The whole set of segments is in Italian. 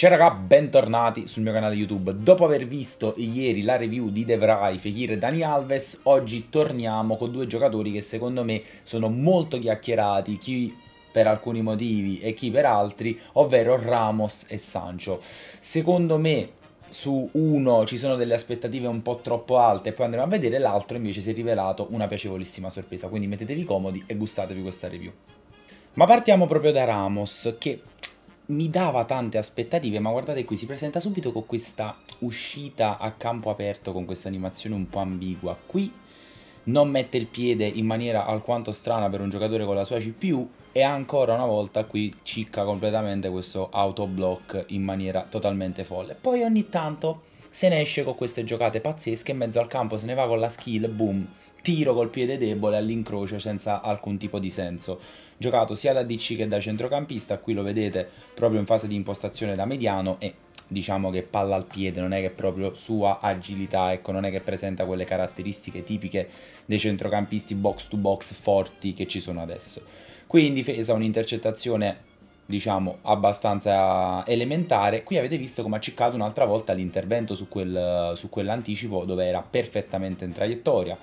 Ciao raga, bentornati sul mio canale YouTube. Dopo aver visto ieri la review di Devrai, Fekir e Dani Alves, oggi torniamo con due giocatori che secondo me sono molto chiacchierati, chi per alcuni motivi e chi per altri, ovvero Ramos e Sancho. Secondo me su uno ci sono delle aspettative un po' troppo alte e poi andremo a vedere, l'altro invece si è rivelato una piacevolissima sorpresa, quindi mettetevi comodi e gustatevi questa review. Ma partiamo proprio da Ramos, che mi dava tante aspettative, ma guardate qui, si presenta subito con questa uscita a campo aperto, con questa animazione un po' ambigua. Qui non mette il piede in maniera alquanto strana per un giocatore con la sua CPU e ancora una volta qui cicca completamente questo autoblock in maniera totalmente folle. Poi ogni tanto se ne esce con queste giocate pazzesche, in mezzo al campo se ne va con la skill, boom, tiro col piede debole all'incrocio senza alcun tipo di senso. Giocato sia da DC che da centrocampista, qui lo vedete proprio in fase di impostazione da mediano e diciamo che palla al piede, non è che proprio sua agilità, ecco, non è che presenta quelle caratteristiche tipiche dei centrocampisti box to box forti che ci sono adesso. Qui in difesa un'intercettazione diciamo abbastanza elementare qui avete visto come ha ciccato un'altra volta l'intervento su, quel, su quell'anticipo dove era perfettamente in traiettoria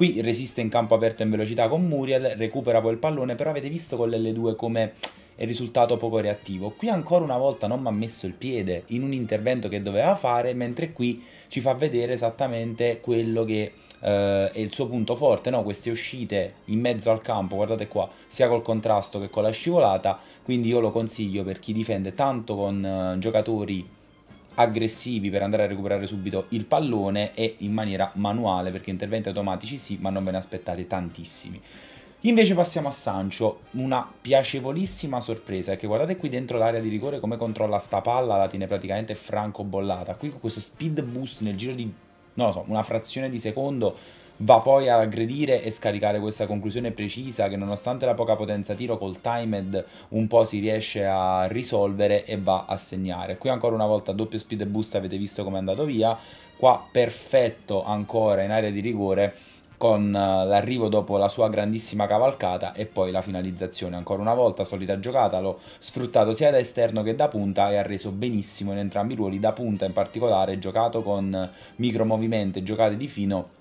Qui resiste in campo aperto in velocità con Muriel, recupera poi il pallone, però avete visto con l'L2 come è risultato poco reattivo. Qui ancora una volta non mi ha messo il piede in un intervento che doveva fare, mentre qui ci fa vedere esattamente quello che eh, è il suo punto forte, no? queste uscite in mezzo al campo, guardate qua, sia col contrasto che con la scivolata, quindi io lo consiglio per chi difende tanto con eh, giocatori aggressivi per andare a recuperare subito il pallone e in maniera manuale perché interventi automatici sì ma non ve ne aspettate tantissimi. Invece passiamo a Sancho, una piacevolissima sorpresa, che guardate qui dentro l'area di rigore come controlla sta palla, la tiene praticamente franco bollata, qui con questo speed boost nel giro di, non lo so, una frazione di secondo va poi ad aggredire e scaricare questa conclusione precisa che nonostante la poca potenza tiro col timed un po' si riesce a risolvere e va a segnare. Qui ancora una volta doppio speed boost avete visto come è andato via, qua perfetto ancora in area di rigore con eh, l'arrivo dopo la sua grandissima cavalcata e poi la finalizzazione. Ancora una volta, solita giocata, l'ho sfruttato sia da esterno che da punta e ha reso benissimo in entrambi i ruoli, da punta in particolare, giocato con micromovimenti, giocate di fino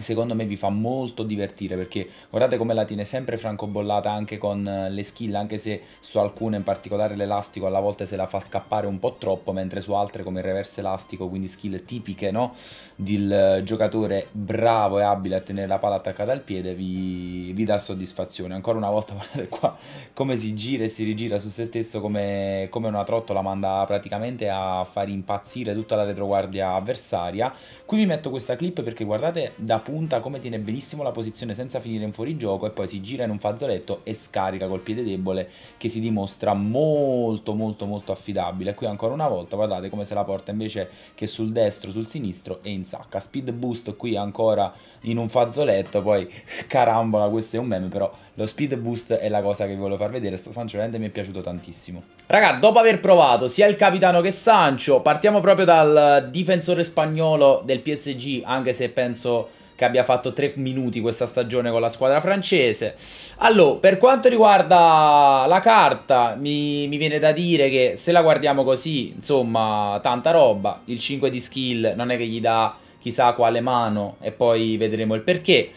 secondo me vi fa molto divertire perché guardate come la tiene sempre francobollata anche con eh, le skill anche se su alcune in particolare l'elastico alla volta se la fa scappare un po' troppo mentre su altre come il reverse elastico quindi skill tipiche no? del eh, giocatore bravo e abile a tenere la palla attaccata al piede vi, vi dà soddisfazione ancora una volta guardate qua come si gira e si rigira su se stesso come, come una trottola manda praticamente a far impazzire tutta la retroguardia avversaria qui vi metto questa clip perché guardate da punta come tiene benissimo la posizione senza finire in fuorigioco e poi si gira in un fazzoletto e scarica col piede debole che si dimostra molto molto molto affidabile. Qui ancora una volta guardate come se la porta invece che sul destro, sul sinistro e in sacca. Speed boost qui ancora in un fazzoletto, poi carambola, questo è un meme però lo speed boost è la cosa che vi volevo far vedere, sto Sancho veramente mi è piaciuto tantissimo. Raga, dopo aver provato sia il capitano che Sancho, partiamo proprio dal difensore spagnolo del PSG, anche se penso che abbia fatto 3 minuti questa stagione con la squadra francese. Allora, per quanto riguarda la carta, mi, mi viene da dire che se la guardiamo così, insomma, tanta roba. Il 5 di skill non è che gli dà chissà quale mano e poi vedremo il perché.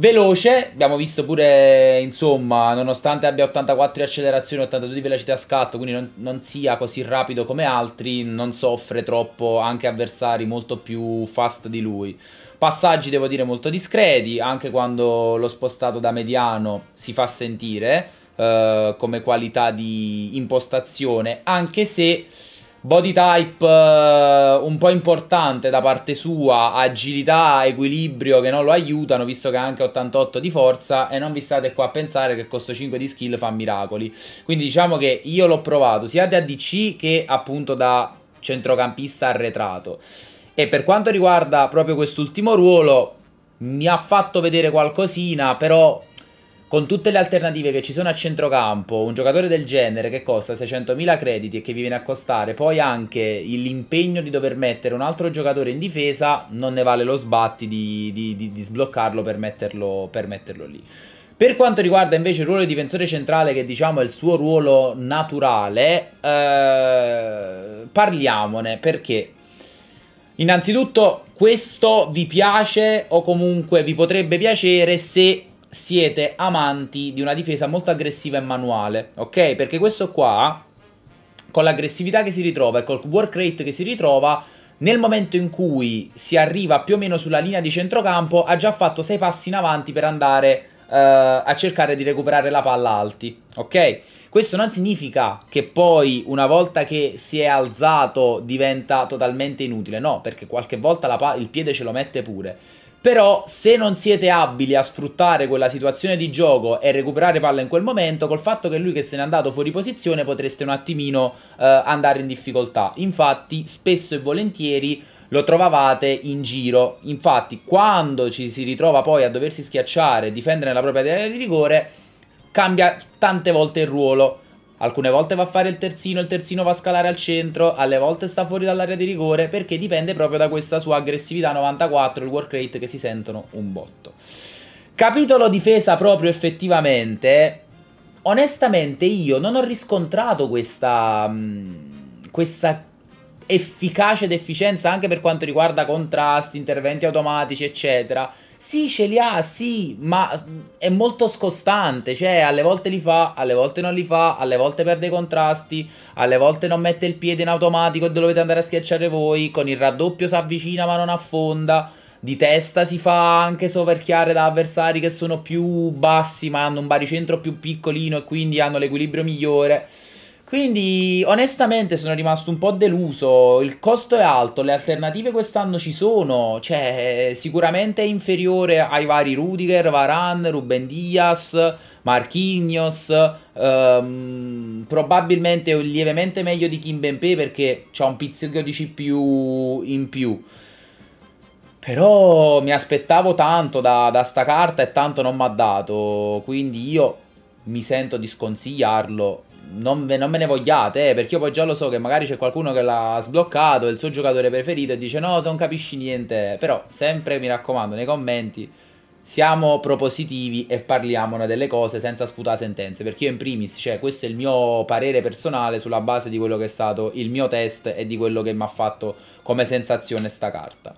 Veloce, abbiamo visto pure, insomma, nonostante abbia 84 di accelerazione, 82 di velocità a scatto, quindi non, non, sia così rapido come altri, non soffre troppo anche avversari molto più fast di lui. Passaggi, devo dire, molto discreti, anche quando l'ho spostato da mediano si fa sentire eh, come qualità di impostazione, anche se Body type uh, un po' importante da parte sua, agilità, equilibrio che non lo aiutano, visto che ha anche 88 di forza e non vi state qua a pensare che costo 5 di skill fa miracoli. Quindi diciamo che io l'ho provato sia da DC che appunto da centrocampista arretrato. E per quanto riguarda proprio quest'ultimo ruolo, mi ha fatto vedere qualcosina, però con tutte le alternative che ci sono a centrocampo, un giocatore del genere che costa 600.000 crediti e che vi viene a costare poi anche l'impegno di dover mettere un altro giocatore in difesa, non ne vale lo sbatti di, di, di, di sbloccarlo per metterlo, per metterlo lì. Per quanto riguarda invece il ruolo di difensore centrale, che diciamo è il suo ruolo naturale, eh, parliamone perché innanzitutto questo vi piace o comunque vi potrebbe piacere se siete amanti di una difesa molto aggressiva e manuale, ok? Perché questo qua, con l'aggressività che si ritrova e col work rate che si ritrova, nel momento in cui si arriva più o meno sulla linea di centrocampo, ha già fatto 6 passi in avanti per andare uh, a cercare di recuperare la palla alti, ok? Questo non significa che poi una volta che si è alzato diventa totalmente inutile, no, perché qualche volta il piede ce lo mette pure. Però se non siete abili a sfruttare quella situazione di gioco e recuperare palla in quel momento, col fatto che lui che se n'è andato fuori posizione potreste un attimino eh, andare in difficoltà. Infatti spesso e volentieri lo trovavate in giro. Infatti quando ci si ritrova poi a doversi schiacciare e difendere la propria area di rigore, cambia tante volte il ruolo Alcune volte va a fare il terzino, il terzino va a scalare al centro, alle volte sta fuori dall'area di rigore perché dipende proprio da questa sua aggressività 94, il work rate che si sentono un botto. Capitolo difesa proprio effettivamente. Onestamente io non ho riscontrato questa, questa efficacia ed efficienza anche per quanto riguarda contrasti, interventi automatici, eccetera sì, ce li ha, sì, ma è molto scostante, cioè alle volte li fa, alle volte non li fa, alle volte perde i contrasti, alle volte non mette il piede in automatico e dovete andare a schiacciare voi, con il raddoppio si avvicina ma non affonda di testa si fa anche soverchiare da avversari che sono più bassi ma hanno un baricentro più piccolino e quindi hanno l'equilibrio migliore. Quindi onestamente sono rimasto un po' deluso, il costo è alto, le alternative quest'anno ci sono, cioè sicuramente è inferiore ai vari Rudiger, Varan, Ruben Diaz, Marquinhos, ehm, probabilmente lievemente meglio di Kim Benpe perché c'ha un pizzico di CPU in più. Però mi aspettavo tanto da, da sta carta e tanto non mi ha dato, quindi io mi sento di sconsigliarlo non, non, me ne vogliate, eh, perché io poi già lo so che magari c'è qualcuno che l'ha sbloccato, è il suo giocatore preferito, e dice no, non capisci niente. Però sempre, mi raccomando, nei commenti siamo propositivi e parliamone delle cose senza sputare sentenze. Perché io in primis, cioè, questo è il mio parere personale sulla base di quello che è stato il mio test e di quello che mi ha fatto come sensazione sta carta.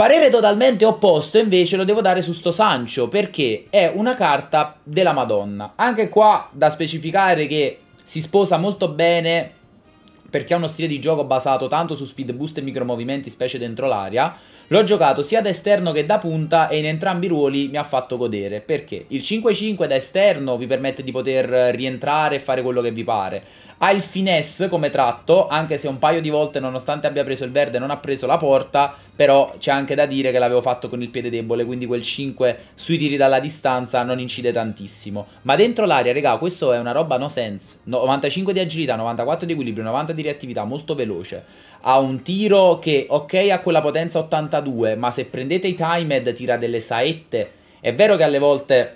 Parere totalmente opposto invece lo devo dare su sto Sancho perché è una carta della Madonna. Anche qua da specificare che si sposa molto bene perché ha uno stile di gioco basato tanto su speed boost e micromovimenti specie dentro l'aria L'ho giocato sia da esterno che da punta e in entrambi i ruoli mi ha fatto godere, perché il 5-5 da esterno vi permette di poter rientrare e fare quello che vi pare. Ha il finesse come tratto, anche se un paio di volte nonostante abbia preso il verde non ha preso la porta, però c'è anche da dire che l'avevo fatto con il piede debole, quindi quel 5 sui tiri dalla distanza non incide tantissimo. Ma dentro l'aria, regà, questo è una roba no sense. 95 di agilità, 94 di equilibrio, 90 di reattività, molto veloce ha un tiro che, ok, ha quella potenza 82, ma se prendete i timed tira delle saette. È vero che alle volte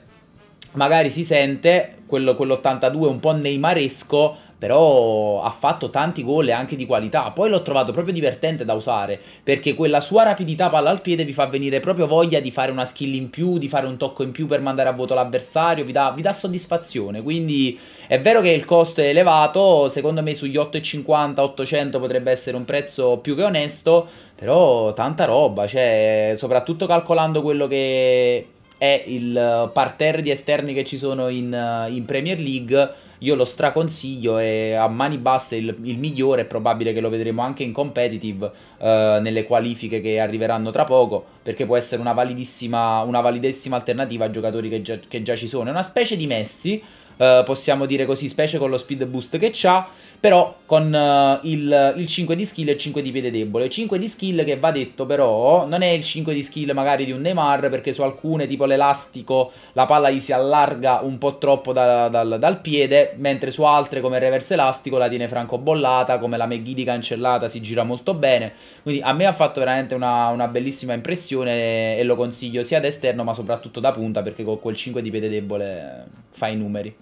magari si sente quello, quell'82 un po' neymaresco, però ha fatto tanti gol e anche di qualità. Poi l'ho trovato proprio divertente da usare, perché quella sua rapidità palla al piede vi fa venire proprio voglia di fare una skill in più, di fare un tocco in più per mandare a vuoto l'avversario, vi dà, vi dà soddisfazione. Quindi è vero che il costo è elevato, secondo me sugli 8,50-800 potrebbe essere un prezzo più che onesto, però tanta roba, cioè, soprattutto calcolando quello che è il parterre di esterni che ci sono in, in Premier League io lo straconsiglio e a mani basse il, il migliore, è probabile che lo vedremo anche in competitive eh, nelle qualifiche che arriveranno tra poco, perché può essere una validissima, una validissima alternativa a giocatori che già, che già ci sono, è una specie di Messi eh, possiamo dire così, specie con lo speed boost che ha, però con eh, il, il, 5 di skill e il 5 di piede debole. 5 di skill che va detto però non è il 5 di skill magari di un Neymar, perché su alcune tipo l'elastico la palla gli si allarga un po' troppo da, dal, dal, piede, mentre su altre come il reverse elastico la tiene franco bollata, come la McGiddy cancellata si gira molto bene. Quindi a me ha fatto veramente una, una bellissima impressione e lo consiglio sia da esterno ma soprattutto da punta perché con quel 5 di piede debole fa i numeri.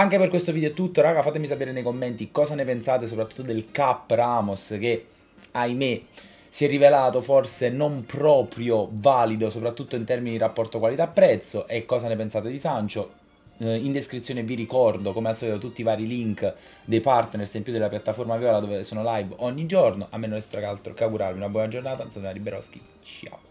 Anche per questo video è tutto, raga, fatemi sapere nei commenti cosa ne pensate, soprattutto del Cap Ramos che, ahimè, si è rivelato forse non proprio valido, soprattutto in termini di rapporto qualità-prezzo, e cosa ne pensate di Sancho. Eh, in descrizione vi ricordo, come al solito, tutti i vari link dei partners in più della piattaforma Viola dove sono live ogni giorno. A me non resta altro che augurarvi una buona giornata. Antonio Liberoschi, ciao!